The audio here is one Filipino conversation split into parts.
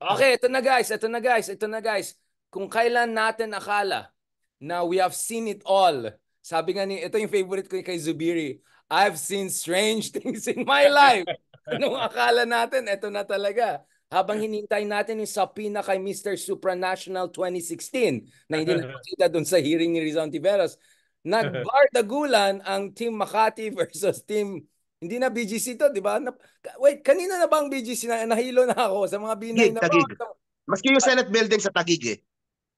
Okay, ito na guys, ito na guys, ito na guys. Kung kailan natin akala na we have seen it all. Sabi nga ni, ito yung favorite ko kay Zubiri. I've seen strange things in my life. Anong akala natin? Ito na talaga. Habang hinintay natin yung sapina kay Mr. Supranational 2016 na hindi nakakita doon sa hearing ni Rizal Tiveros, nagbardagulan ang Team Makati versus Team hindi na BGC to, di ba? wait, kanina na ba ang BGC? Na, nahilo na ako sa mga binay na Tagig. Maski yung Senate building sa Tagig eh.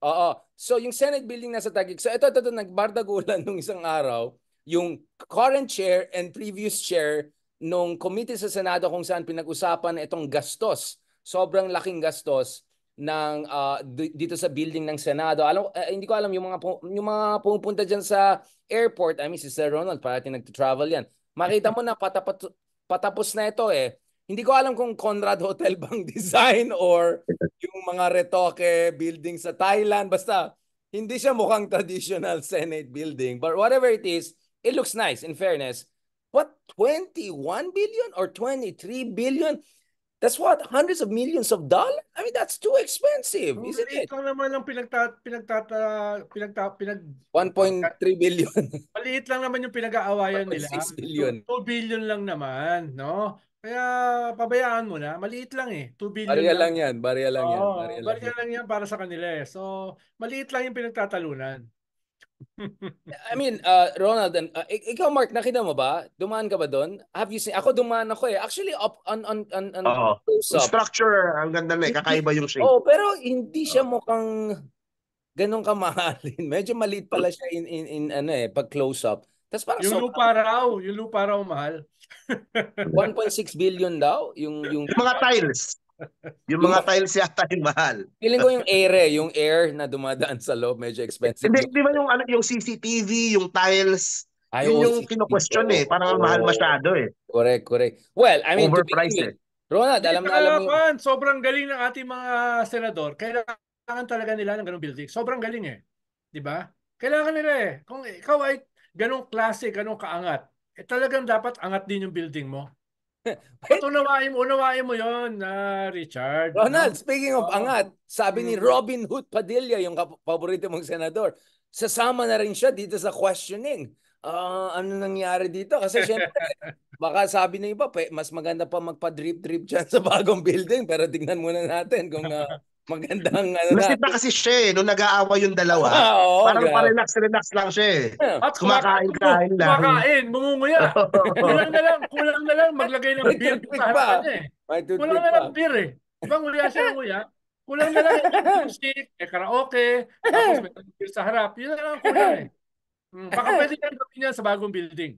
Oo. So yung Senate building na sa Tagig. So ito, ito, ito, nagbardagulan nung isang araw yung current chair and previous chair nung committee sa Senado kung saan pinag-usapan itong gastos. Sobrang laking gastos ng uh, dito sa building ng Senado. Alam uh, hindi ko alam yung mga yung mga pumupunta diyan sa airport. I mean si Sir Ronald parati nag travel yan. Makita mo na patapat, patapos na ito eh. Hindi ko alam kung Conrad Hotel bang design or yung mga retoke building sa Thailand. Basta, hindi siya mukhang traditional Senate building. But whatever it is, it looks nice in fairness. What, 21 billion or 23 billion? That's what? Hundreds of millions of dollars? I mean, that's too expensive, so, isn't it? lang naman ang pinagta, pinagtata, pinagta, pinag... 1.3 billion. maliit lang naman yung pinag-aawayan nila. 6 billion. 2, 2 billion lang naman, no? Kaya pabayaan mo na, maliit lang eh. 2 billion. Barya lang, lang yan, barya lang Oo, yan. Barya, barya lang yan para sa kanila eh. So, maliit lang yung pinagtatalunan. I mean, uh, Ronald, and, uh, ikaw Mark, nakita mo ba? Dumaan ka ba doon? Have you seen? Ako dumaan ako eh. Actually, up, on, on, on, on uh -oh. structure, ang ganda na eh. Kakaiba yung shape. Oh, pero hindi siya mukhang ganun kamahalin. Medyo maliit pala siya in, in, in ano eh, pag close up. Tapos parang yung so, lupa raw, yung lupa raw mahal. 1.6 billion daw yung, yung mga tiles yung mga tiles yata yung mahal. Feeling ko yung air eh, yung air na dumadaan sa loob, medyo expensive. Hindi, di ba yung, ano, yung CCTV, yung tiles, Ay, ah, yun yung kino-question eh. Parang oh. mahal masyado eh. Correct, correct. Well, I mean, Overpriced to be, eh. Ronald, alam na alam mo. Man, sobrang galing ng ating mga senador. Kailangan talaga nila ng ganung building. Sobrang galing eh. 'Di ba? Kailangan nila eh. Kung ikaw ay ganung klase, ganung kaangat, eh, talagang dapat angat din yung building mo. But unawain, unawain mo yon na uh, Richard. Ronald, speaking of oh. angat, sabi ni mm. Robin Hood Padilla, yung paborito mong senador, sasama na rin siya dito sa questioning. Uh, ano nangyari dito? Kasi syempre, baka sabi ng iba, mas maganda pa magpa-drip-drip dyan sa bagong building. Pero tignan muna natin kung uh, Magandang ano Nasit na kasi siya eh, nung nag-aawa yung dalawa. Ah, parang grabe. relax relax lang siya eh. Yeah. At kumakain-kain lang. Kumakain, mumunguya. kulang na lang, kulang na lang maglagay ng beer toothpick sa pa. harapan niya eh. Kulang na pa. lang beer eh. Diba nguya siya ng uya. Kulang na lang yung music, eh, karaoke, tapos may beer sa harap. Yun na lang ang kulang eh. Hmm, baka pwede na gawin niya sa bagong building.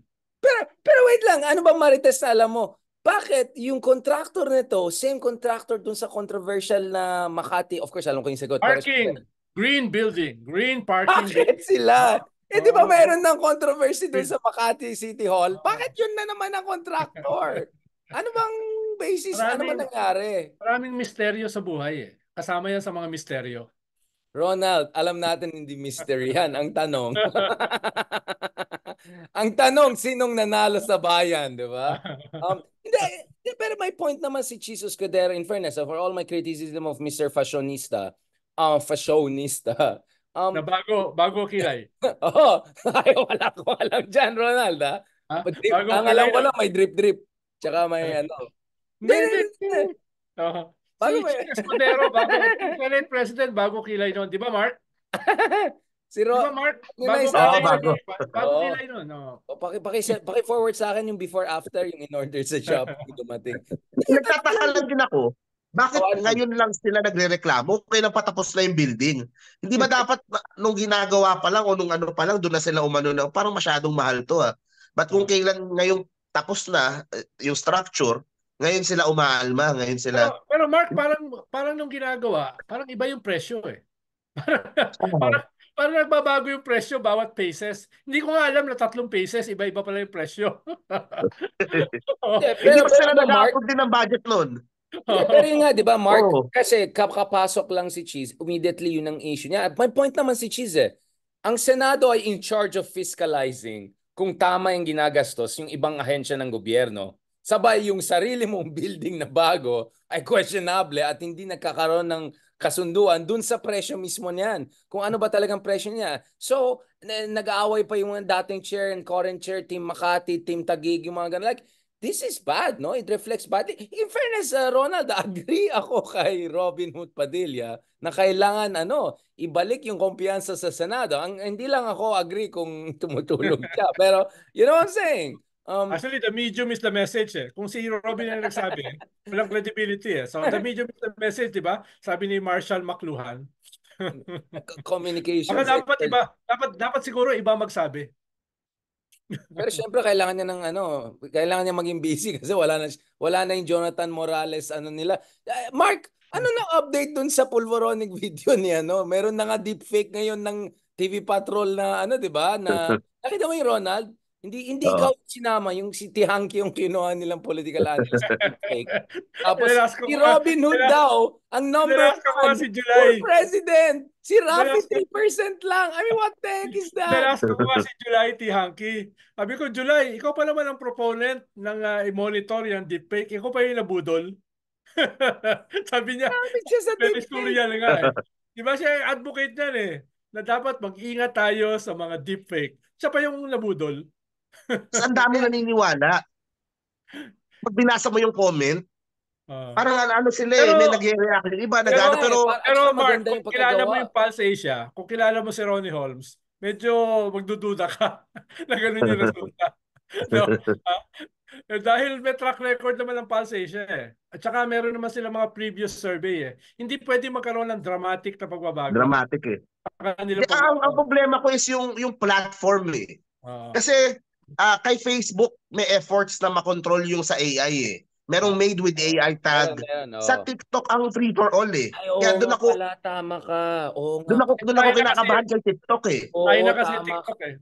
Pero, pero wait lang, ano bang marites na alam mo? Bakit yung contractor nito, same contractor dun sa controversial na Makati? Of course, alam ko yung sagot. Parking! Pero, green building. Green parking. Bakit sila? Eh, di ba oh. mayroon ng controversy dun sa Makati City Hall? Oh. Bakit yun na naman ang contractor? Ano bang basis? Maraming, ano bang nangyari? Maraming misteryo sa buhay eh. Kasama yan sa mga misteryo. Ronald, alam natin hindi mystery yan. Ang tanong. Ang tanong, sinong nanalo sa bayan, di ba? Um, hindi, pero my point naman si Jesus Codera, in fairness, for all my criticism of Mr. Fashionista, uh, fashionista, um, na bago, bago kilay. Oo, oh, ay, wala ko alam dyan, Ronald, ah. ha? Ah, drip, bago ang alam ko lang, may drip-drip. Tsaka may ah. ano. Hindi, hindi. Eh. Bago si Jesus Codera, bago, Senate President, bago kilay noon. Di ba, Mark? Si Ro. Diba Mark? Bago, sa akin, bago. bago oh. nila yun. Oh, no? O, oh, paki, paki, paki forward sa akin yung before after yung in order sa shop dumating. Nagtataka din ako. Bakit oh, ano? ngayon lang sila nagrereklamo? Okay lang patapos na yung building. Hindi ba dapat nung ginagawa pa lang o nung ano pa lang doon na sila umano na parang masyadong mahal to ah. But kung kailan ngayon tapos na eh, yung structure, ngayon sila umaalma, ngayon sila Pero, pero Mark, parang parang nung ginagawa, parang iba yung presyo eh. parang, parang para nagbabago yung presyo bawat pesos. Hindi ko nga alam na tatlong pesos, iba-iba pala yung presyo. oh. yeah, pero, pero, pero Mark, din ng budget loan. Yeah, pero yun nga, di ba, Mark? Oh. Kasi kapapasok lang si Cheese, immediately yun ang issue niya. At my point naman si Cheese eh, ang Senado ay in charge of fiscalizing kung tama yung ginagastos yung ibang ahensya ng gobyerno. Sabay yung sarili mong building na bago ay questionable at hindi nagkakaroon ng kasunduan dun sa presyo mismo niyan. Kung ano ba talagang presyo niya. So, nag-aaway pa yung dating chair and current chair, Team Makati, Team Tagig, yung mga ganun. Like, this is bad, no? It reflects badly. In fairness, uh, Ronald, agree ako kay Robin Hood Padilla na kailangan ano, ibalik yung kumpiyansa sa Senado. Ang, hindi lang ako agree kung tumutulog siya. Pero, you know what I'm saying? Um, Actually, the medium is the message eh. Kung si Robin ang nagsabi, walang credibility eh. So, the medium is the message, di ba? Sabi ni Marshall McLuhan. communication. Baka dapat iba, dapat, dapat siguro iba magsabi. Pero syempre kailangan niya ng ano, kailangan niya maging busy kasi wala na wala na yung Jonathan Morales ano nila. Eh, Mark, ano na update dun sa Pulveronic video ni ano? Meron na nga deep fake ngayon ng TV Patrol na ano, 'di ba? Na nakita mo yung Ronald? Hindi hindi oh. ikaw sinama yung si Tihanki yung kinuha nilang political analyst. Tapos si Robin Hood daw ang number one si July. president. Si Rafi 3% lang. I mean, what the heck is that? Nalas ko pa si July Tihanki. Sabi ko, July, ikaw pa naman ang proponent ng uh, ah, monitor yung deepfake. Ikaw pa yung nabudol. Sabi niya, pero istorya na nga eh. Di siya advocate niyan eh, na dapat mag-ingat tayo sa mga deepfake. Siya pa yung nabudol. Kasi ang dami naniniwala. Pag binasa mo yung comment, Uh, Parang ano sila eh, pero, eh, may nag-react yung iba, nag pero... Pero, pero Mark, kung kilala mo yung Pulse Asia, kung kilala mo si Ronnie Holmes, medyo magdududa ka na ganun yung resulta. no? Uh, dahil may track record naman ng Pulse Asia eh. At saka meron naman sila mga previous survey eh. Hindi pwede magkaroon ng dramatic na pagbabago. Dramatic eh. Nila Di, ang, ang problema ko is yung yung platform eh. Uh, Kasi uh, kay Facebook may efforts na makontrol yung sa AI eh. Merong made with AI tag. Ayun, ayun, oh. Sa TikTok ang free for all eh. Ay, oo, Kaya doon ako pala, tama ka. Oo, doon ako doon ako kinakabahan kay TikTok eh. Oo, Ayun na kasi TikTok eh.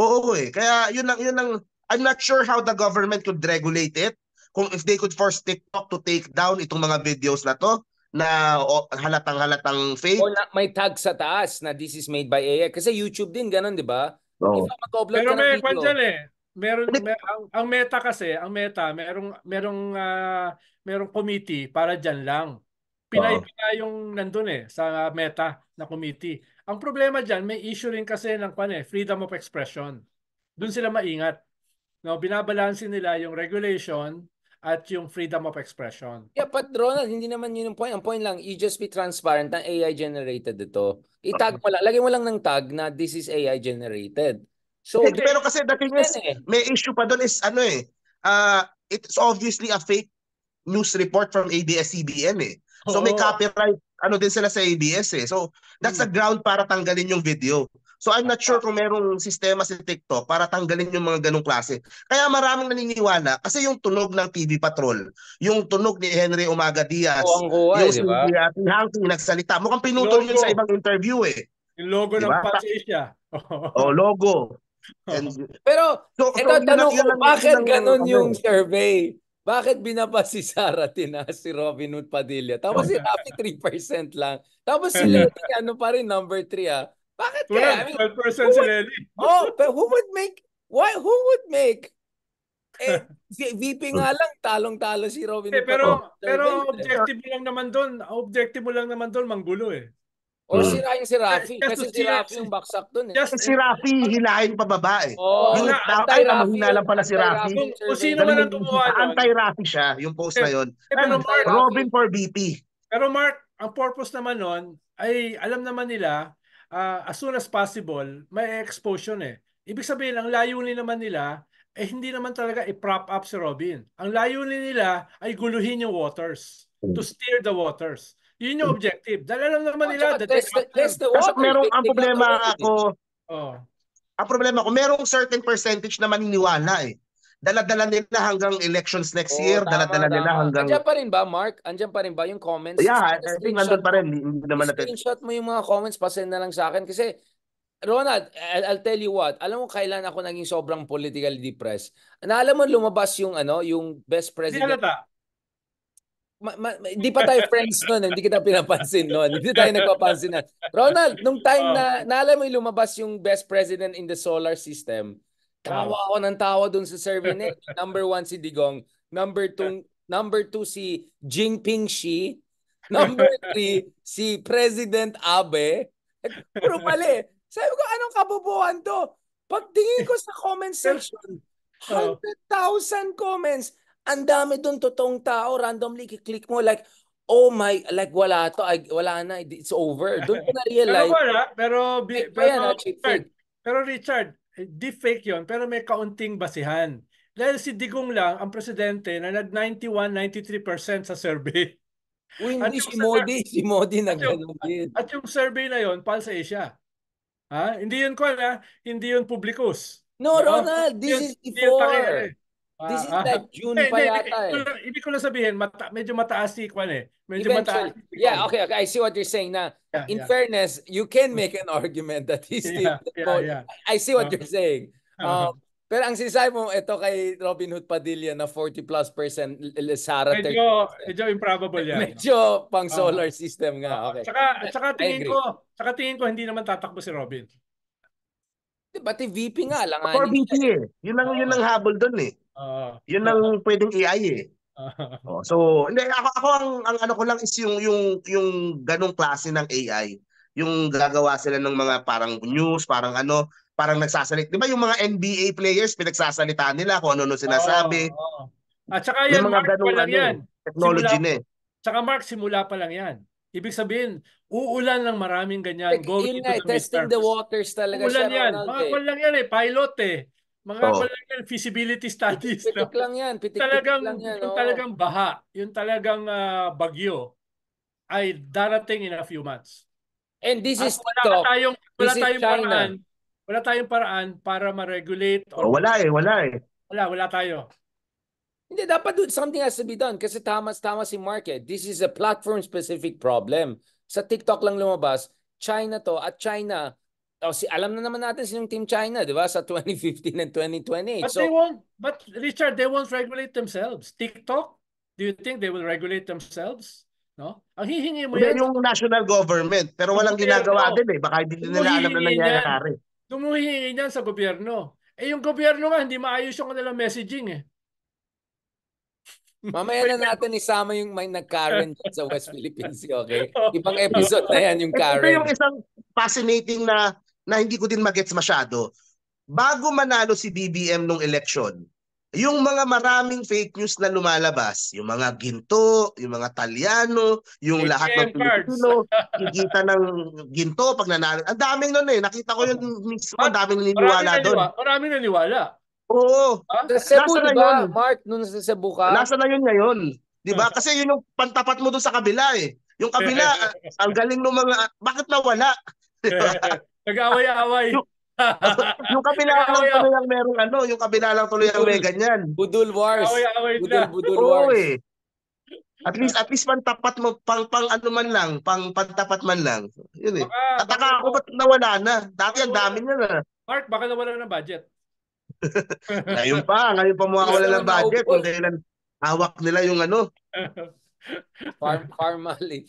Oo eh. Kaya yun lang yun ang I'm not sure how the government could regulate it. Kung if they could force TikTok to take down itong mga videos na to na halatang halatang fake. O na, may tag sa taas na this is made by AI kasi YouTube din ganun, 'di ba? Oh. Pero may kwan dyan eh. Meron, mer, ang, ang meta kasi, ang meta, merong merong uh, merong committee para diyan lang. Pinay pinay yung nandoon eh sa meta na committee. Ang problema diyan, may issue rin kasi ng kwan eh, freedom of expression. Doon sila maingat. No, binabalansin nila yung regulation at yung freedom of expression. Yeah, but Ronald, hindi naman yun yung point. Ang point lang, you just be transparent na AI generated ito. Itag mo lang, lagay mo lang ng tag na this is AI generated. So, hey, pero kasi the thing is, eh. may issue pa doon is ano eh, uh, it's obviously a fake news report from ABS-CBN eh. So Oo. may copyright ano din sila sa ABS eh. So that's hmm. a ground para tanggalin yung video. So I'm not sure kung merong sistema si TikTok para tanggalin yung mga ganong klase. Kaya maraming naniniwala kasi yung tunog ng TV Patrol, yung tunog ni Henry Umaga Diaz, oh, ang kuha, yung diba? si Ati nagsalita, mukhang pinutol yun sa ibang interview eh. Yung logo diba? ng Pats oh, logo. And, Pero, so, ito so, tanong ko, bakit ganun ano yung eh. survey? Bakit binaba si Sara Tinas, si Robin Hood Padilla? Tapos si Rafi 3% lang. Tapos si Lady, ano pa rin, number 3 ah. Bakit kaya? I mean, 12% si Lely. oh, but who would make, why, who would make eh, si VP nga lang, talong-talo si Robin. Eh, pero, Pato. pero objective mo lang naman doon, objective mo lang naman doon, manggulo eh. O oh, hmm. sirain si Rafi. kasi si Rafi yung baksak doon eh. Just si Rafi, hilahin pababa eh. Oh, yung anti-Rafi. Ang lang pala si Rafi. Kung sino man ang gumawa doon. Anti-Rafi siya, yung post na eh, yun. Eh, pero Mark, Robin for BP. Pero Mark, ang purpose naman nun, ay alam naman nila, uh, as soon as possible, may expose eh. Ibig sabihin, ang layunin naman nila, eh hindi naman talaga i-prop up si Robin. Ang layunin nila ay guluhin yung waters. To hmm. steer the waters. Yun yung hmm. objective. Dahil alam naman oh, nila. that that's the, that's the water. Kasi merong ang problema ako, oh. ang problema ko, merong certain percentage na maniniwala eh. Daladala nila hanggang elections next year, dala-dala nila hanggang Andiyan pa rin ba, Mark? Andiyan pa rin ba yung comments? Yeah, I think nandun pa rin. Hindi naman natin. Screenshot mo yung mga comments, pasend na lang sa akin kasi Ronald, I'll, I'll tell you what. Alam mo kailan ako naging sobrang politically depressed? Na alam mo lumabas yung ano, yung best president. Ma, ma, hindi pa tayo friends noon, eh. hindi kita pinapansin noon. Hindi tayo nagpapansin na. Ronald, nung time oh. na naalam mo yung lumabas yung best president in the solar system, Tawa ako ng tawa dun sa survey Number one si Digong. Number two, number two si Jingping Xi. Number three, si President Abe. Puro mali. Sabi ko, anong kabubuan to? Pagtingin ko sa comment section, 100,000 comments. Ang dami doon totoong tao. Randomly, kiklik mo like, oh my, like wala to. I, wala na. It's over. Doon ko na-realize. Pero wala. Pero, like, pero, pero, ah, pero Richard, eh, fake yon pero may kaunting basihan. Dahil si Digong lang ang presidente na nag 91-93% sa survey. Uy, hindi si Modi. Si Modi nagganong din. At yung survey na yon para sa Asia. Ha? Hindi 'yon ko na, hindi 'yon publicus. No, Ronald, this is before. This is ah, the ah. June uh, pa hindi, yata eh. Ibig ko lang sabihin, mata, medyo mataas si Kwan eh. Medyo Eventually. mataas. yeah, okay, okay. I see what you're saying na yeah, in yeah. fairness, you can make an argument that he's yeah, still yeah, yeah. I see what uh, you're saying. Uh-huh. Um, uh, pero ang sinasabi mo, ito kay Robin Hood Padilla na 40 plus percent Sara. Medyo, medyo improbable yan. Medyo pang uh-huh. solar uh, system nga. Okay. Tsaka, tsaka tingin ko, tsaka tingin ko hindi naman tatakbo si Robin. Diba, VP nga lang. Or VP eh. Yun lang, yun ang habol doon eh. Uh, yun lang uh, pwedeng AI eh. Uh, oh, so, hindi ako ako ang, ang ano ko lang is yung yung yung ganung klase ng AI, yung gagawa sila ng mga parang news, parang ano, parang nagsasalit. 'Di ba yung mga NBA players pinagsasalita nila kung ano ano sinasabi. Oh, oh. At saka yan, yung mga ganung ano, yan. technology simula, na eh. Tsaka Mark, simula pa lang yan. Ibig sabihin, uulan ng maraming ganyan. Like, Go yun eh, testing the waters talaga Uulan siya, yan. mga eh. lang yan eh, pilot eh. Mga oh. So, feasibility studies. Pitik lang, lang yan. Pitik, talagang, pitik lang yan. Yung oh. talagang baha, yung talagang uh, bagyo ay darating in a few months. And this is wala TikTok. tayong wala this tayong paraan. Wala tayong paraan para ma-regulate or oh, wala eh, wala eh. Wala, wala tayo. Hindi, dapat do, something has to be done kasi tama-tama si market. This is a platform-specific problem. Sa TikTok lang lumabas, China to at China oh, si, alam na naman natin sinong Team China, di ba? Sa 2015 and 2028. But so, they won't, but Richard, they won't regulate themselves. TikTok, do you think they will regulate themselves? No? Ang hihingi mo yan. yung national government, pero walang ginagawa din eh. Baka hindi nila alam na nangyayari. Tumuhingi niyan sa gobyerno. Eh yung gobyerno nga, hindi maayos yung kanilang messaging eh. Mamaya na natin isama yung may nag-Karen sa West Philippines, okay? Oh. Ibang episode na yan yung eh, Karen. Ito yung isang fascinating na na hindi ko din magets masyado. Bago manalo si BBM nung election, yung mga maraming fake news na lumalabas, yung mga ginto, yung mga Talyano, yung ATM lahat ng Pilipino, kikita ng ginto pag nanalo. Ang daming nun eh. Nakita ko yun mismo. Ang daming naniniwala doon. Maraming naniwala. Oo. Huh? Sa Cebu, di ba? Mark, nung sa Cebu ka? Nasa na yun ngayon. Di ba? Hmm. Kasi yun yung pantapat mo doon sa kabila eh. Yung kabila, ang galing ng mga, bakit nawala? Nag-away-away. yung, yung kabila lang tuloy ang merong ano, yung kabila lang tuloy ang may ganyan. Budol Wars. Away-away budul, budul Oo, Wars. Eh. At least at least pantapat mo pang pang ano man lang, pang pantapat man lang. Yun eh. Baka, Tataka baka, ako ba't nawala na? Dati ang dami na na. Mark, baka nawala ng budget. ngayon pa, ngayon pa mukha wala ng budget kung kailan hawak nila yung ano. Farm, farm mali.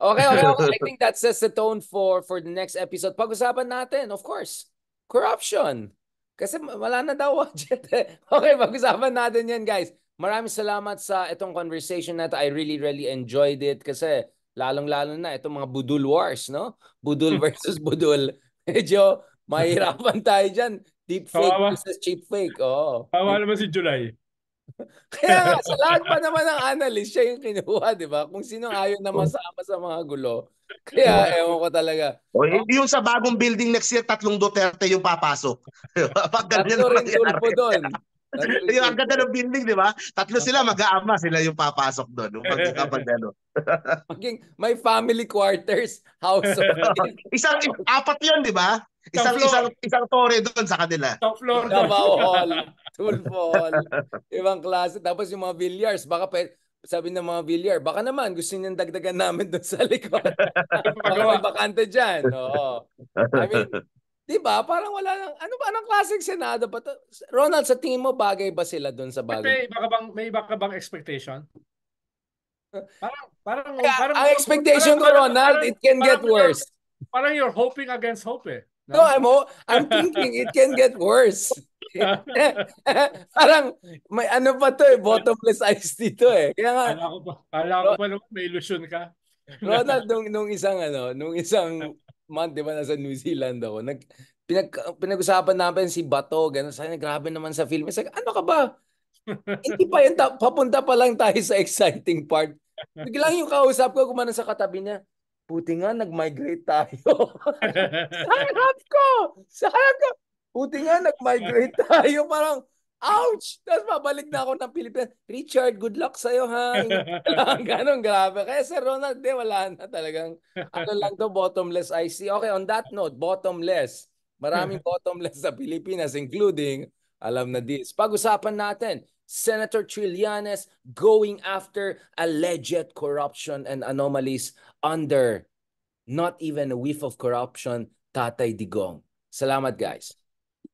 Okay, okay, okay. I think that sets the tone for for the next episode. Pag-usapan natin, of course, corruption. Kasi wala na daw budget. Eh. okay, pag-usapan natin yan, guys. Maraming salamat sa itong conversation na to. I really, really enjoyed it kasi lalong-lalo na itong mga budul wars, no? Budul hmm. versus budul. Medyo mahirapan tayo dyan. Deep fake Kawawa. versus cheap fake. Oo. Oh. Kawawa mo si July. Kaya sa lahat pa naman ng analyst, siya yung kinuha, di ba? Kung sino ayaw na masama sa mga gulo. Kaya ewan ko talaga. O, hindi yung sa bagong building next year, tatlong Duterte yung papasok. Pag ganyan Tatlo rin tulpo doon. yung ang ganda ng building, di ba? Tatlo sila mag-aama, sila yung papasok doon. Yung kapag ano. Maging, may family quarters, house Isang, apat yun, di ba? Isang, isang, isang, isang tore doon sa kanila. Top floor doon. Davao Hall. Tulfol. Ibang klase. Tapos yung mga billiards, baka pwede, sabi ng mga billiard, baka naman gusto niyan dagdagan namin doon sa likod. baka may bakante dyan. Oo. I mean, Di ba? Parang wala nang ano ba anong classic Senado pa to? Ronald sa tingin mo bagay ba sila doon sa bagay? May iba ka bang may iba ka bang expectation? Parang parang Kaya, parang ang expectation parang, ko Ronald, parang, it can parang, get worse. Parang you're hoping against hope eh. No, I'm I'm thinking it can get worse. Parang may ano pa to eh, bottomless eyes dito eh. Kaya nga, kala ko pa, kala ko pa naman may illusion ka. Ronald, nung, nung isang ano, nung isang month, di ba, nasa New Zealand ako, nag, pinag, pinag-usapan namin si Bato, gano'n, sa grabe naman sa film. Sabi, ano ka ba? Hindi pa yun, papunta pa lang tayo sa exciting part. Biglang yung kausap ko, kumana sa katabi niya, Puti nga, nag-migrate tayo. sa harap ko! Sa harap ko! Puti nga, nag-migrate tayo. Parang, ouch! Tapos babalik na ako ng Pilipinas. Richard, good luck sa'yo, ha? ganun, grabe. Kaya si Ronald, di, wala na talagang, ano lang to, bottomless I Okay, on that note, bottomless. Maraming bottomless sa Pilipinas, including, alam na this. Pag-usapan natin, Senator Trillanes going after alleged corruption and anomalies under not even a whiff of corruption, Tatay Digong. Salamat guys.